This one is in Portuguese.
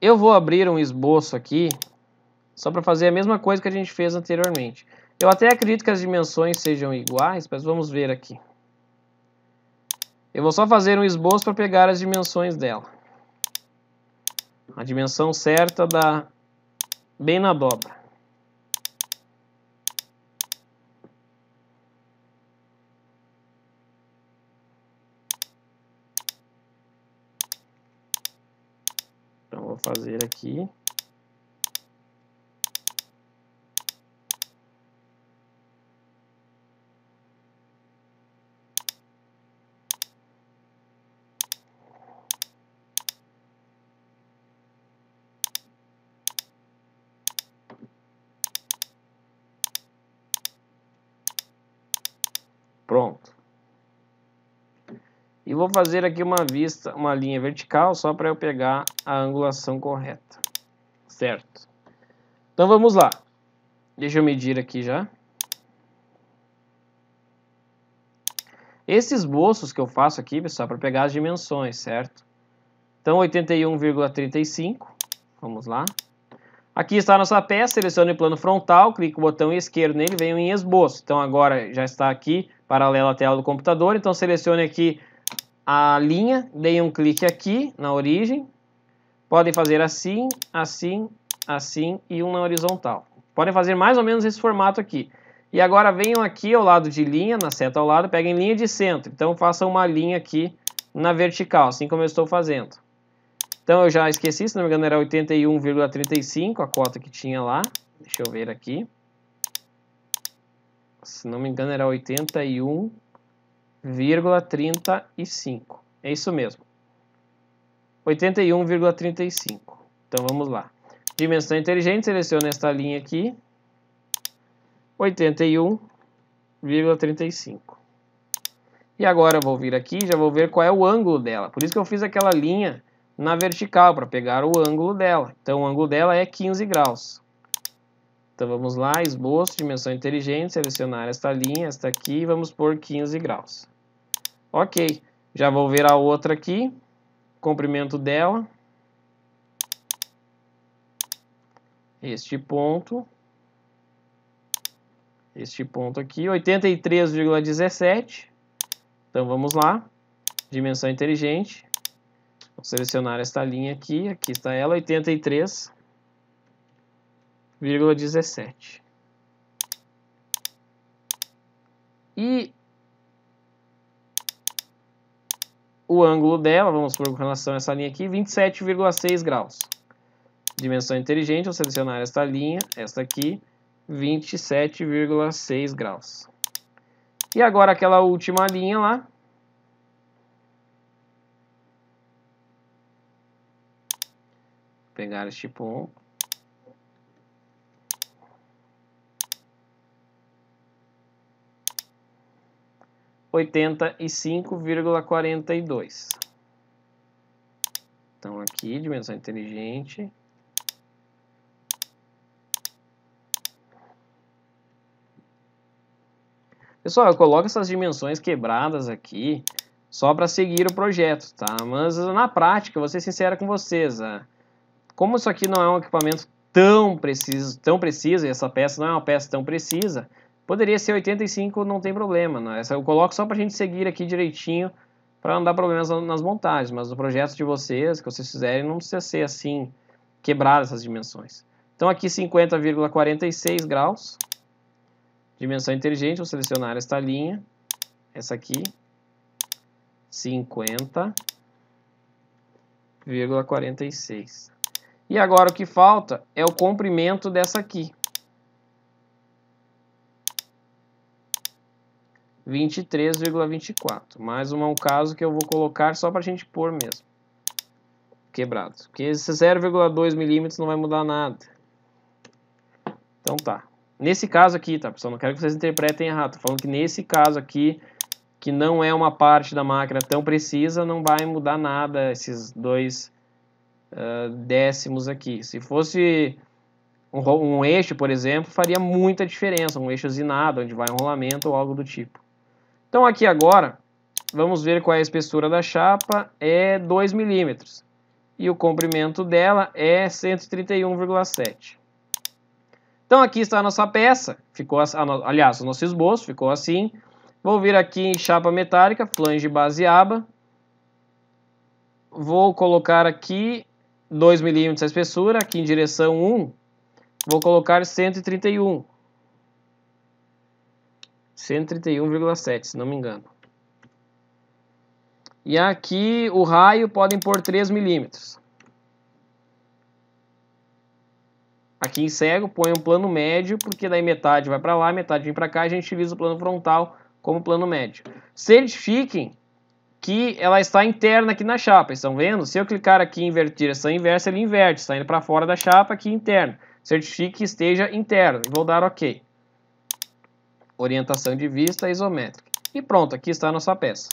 Eu vou abrir um esboço aqui, só para fazer a mesma coisa que a gente fez anteriormente. Eu até acredito que as dimensões sejam iguais, mas vamos ver aqui. Eu vou só fazer um esboço para pegar as dimensões dela. A dimensão certa dá bem na dobra. vou fazer aqui. Pronto. E vou fazer aqui uma vista, uma linha vertical, só para eu pegar a angulação correta. Certo. Então vamos lá. Deixa eu medir aqui já. Esses esboços que eu faço aqui, pessoal, para pegar as dimensões, certo? Então 81,35. Vamos lá. Aqui está a nossa peça, selecione o plano frontal, clique o botão esquerdo nele, venho em esboço. Então agora já está aqui, paralelo à tela do computador, então selecione aqui a linha, dei um clique aqui na origem, podem fazer assim, assim, assim e um na horizontal. Podem fazer mais ou menos esse formato aqui. E agora venham aqui ao lado de linha, na seta ao lado, peguem linha de centro. Então façam uma linha aqui na vertical, assim como eu estou fazendo. Então eu já esqueci, se não me engano era 81,35 a cota que tinha lá. Deixa eu ver aqui. Se não me engano era 81... 81,35. É isso mesmo. 81,35. Então vamos lá. Dimensão inteligente, seleciona esta linha aqui. 81,35. E agora eu vou vir aqui, já vou ver qual é o ângulo dela. Por isso que eu fiz aquela linha na vertical, para pegar o ângulo dela. Então o ângulo dela é 15 graus. Então vamos lá, esboço, dimensão inteligente, selecionar esta linha, esta aqui, e vamos por 15 graus. Ok, já vou ver a outra aqui, comprimento dela. Este ponto, este ponto aqui, 83,17. Então vamos lá, dimensão inteligente. Vou selecionar esta linha aqui, aqui está ela, 83,17. E o ângulo dela, vamos supor com relação a essa linha aqui, 27,6 graus. Dimensão inteligente, vou selecionar esta linha, esta aqui, 27,6 graus. E agora aquela última linha lá. Vou pegar este ponto. 85,42. Então aqui, dimensão inteligente. Pessoal, eu coloco essas dimensões quebradas aqui só para seguir o projeto, tá? Mas na prática, vou ser sincero com vocês, ah, como isso aqui não é um equipamento tão preciso, tão preciso, e essa peça não é uma peça tão precisa, Poderia ser 85, não tem problema. Né? Eu coloco só para a gente seguir aqui direitinho, para não dar problemas nas montagens. Mas o projeto de vocês, que vocês fizerem, não precisa ser assim, quebrar essas dimensões. Então aqui 50,46 graus. Dimensão inteligente, vou selecionar esta linha, essa aqui, 50,46. E agora o que falta é o comprimento dessa aqui. 23,24. Mais um, caso que eu vou colocar só para a gente pôr mesmo. Quebrado. Porque esse 0,2 milímetros não vai mudar nada. Então tá. Nesse caso aqui, tá, pessoal? Não quero que vocês interpretem errado. Tô falando que nesse caso aqui, que não é uma parte da máquina tão precisa, não vai mudar nada esses dois uh, décimos aqui. Se fosse um, um eixo, por exemplo, faria muita diferença. Um eixo zinado, onde vai um rolamento ou algo do tipo. Então aqui agora, vamos ver qual é a espessura da chapa, é 2 milímetros. E o comprimento dela é 131,7. Então aqui está a nossa peça, ficou aliás, o nosso esboço ficou assim. Vou vir aqui em chapa metálica, flange base aba. Vou colocar aqui 2 milímetros a espessura, aqui em direção 1. Vou colocar 131. 131,7, se não me engano. E aqui o raio podem pôr 3 milímetros. Aqui em cego põe um plano médio, porque daí metade vai para lá, metade vem para cá, a gente utiliza o plano frontal como plano médio. Certifiquem que ela está interna aqui na chapa, estão vendo? Se eu clicar aqui em direção inversa, ele inverte, está indo para fora da chapa aqui interna. Certifique que esteja interno. Vou dar OK orientação de vista isométrica. E pronto, aqui está a nossa peça.